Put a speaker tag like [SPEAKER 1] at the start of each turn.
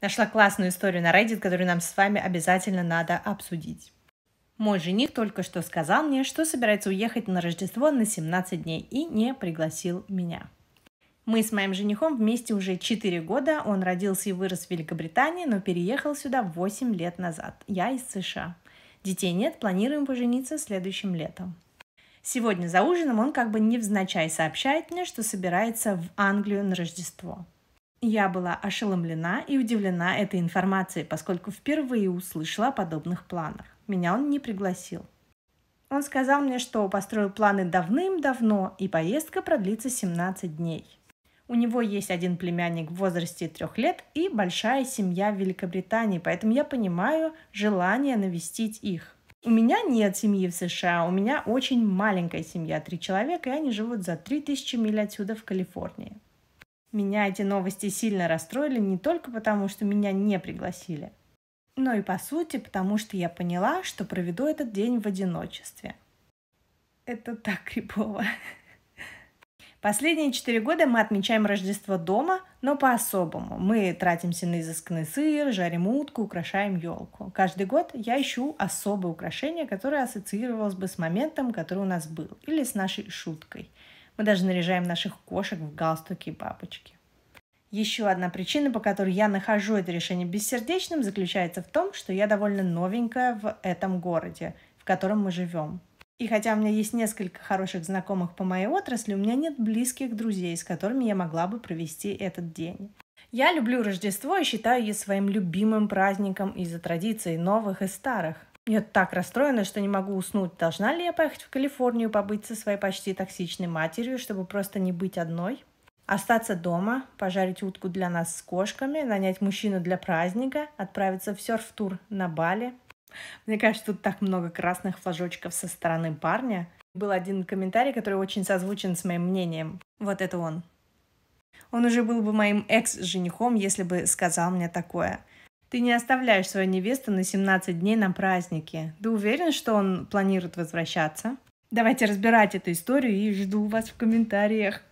[SPEAKER 1] Нашла классную историю на Reddit, которую нам с вами обязательно надо обсудить. Мой жених только что сказал мне, что собирается уехать на Рождество на 17 дней и не пригласил меня. Мы с моим женихом вместе уже 4 года. Он родился и вырос в Великобритании, но переехал сюда 8 лет назад. Я из США. Детей нет, планируем пожениться следующим летом. Сегодня за ужином он как бы невзначай сообщает мне, что собирается в Англию на Рождество. Я была ошеломлена и удивлена этой информацией, поскольку впервые услышала о подобных планах. Меня он не пригласил. Он сказал мне, что построил планы давным-давно, и поездка продлится 17 дней. У него есть один племянник в возрасте трех лет и большая семья в Великобритании, поэтому я понимаю желание навестить их. У меня нет семьи в США, у меня очень маленькая семья, три человека, и они живут за 3000 миль отсюда в Калифорнии. Меня эти новости сильно расстроили не только потому, что меня не пригласили, но и по сути потому, что я поняла, что проведу этот день в одиночестве. Это так крипово. Последние четыре года мы отмечаем Рождество дома, но по-особому. Мы тратимся на изысканный сыр, жарим утку, украшаем елку. Каждый год я ищу особое украшение, которое ассоциировалось бы с моментом, который у нас был, или с нашей шуткой – мы даже наряжаем наших кошек в галстуки и бабочки. Еще одна причина, по которой я нахожу это решение бессердечным, заключается в том, что я довольно новенькая в этом городе, в котором мы живем. И хотя у меня есть несколько хороших знакомых по моей отрасли, у меня нет близких друзей, с которыми я могла бы провести этот день. Я люблю Рождество и считаю его своим любимым праздником из-за традиций новых и старых. Я так расстроена, что не могу уснуть. Должна ли я поехать в Калифорнию побыть со своей почти токсичной матерью, чтобы просто не быть одной? Остаться дома, пожарить утку для нас с кошками, нанять мужчину для праздника, отправиться в серф-тур на Бали. Мне кажется, тут так много красных флажочков со стороны парня. Был один комментарий, который очень созвучен с моим мнением. Вот это он. Он уже был бы моим экс-женихом, если бы сказал мне такое – ты не оставляешь свою невесту на 17 дней на празднике. Ты уверен, что он планирует возвращаться? Давайте разбирать эту историю и жду вас в комментариях.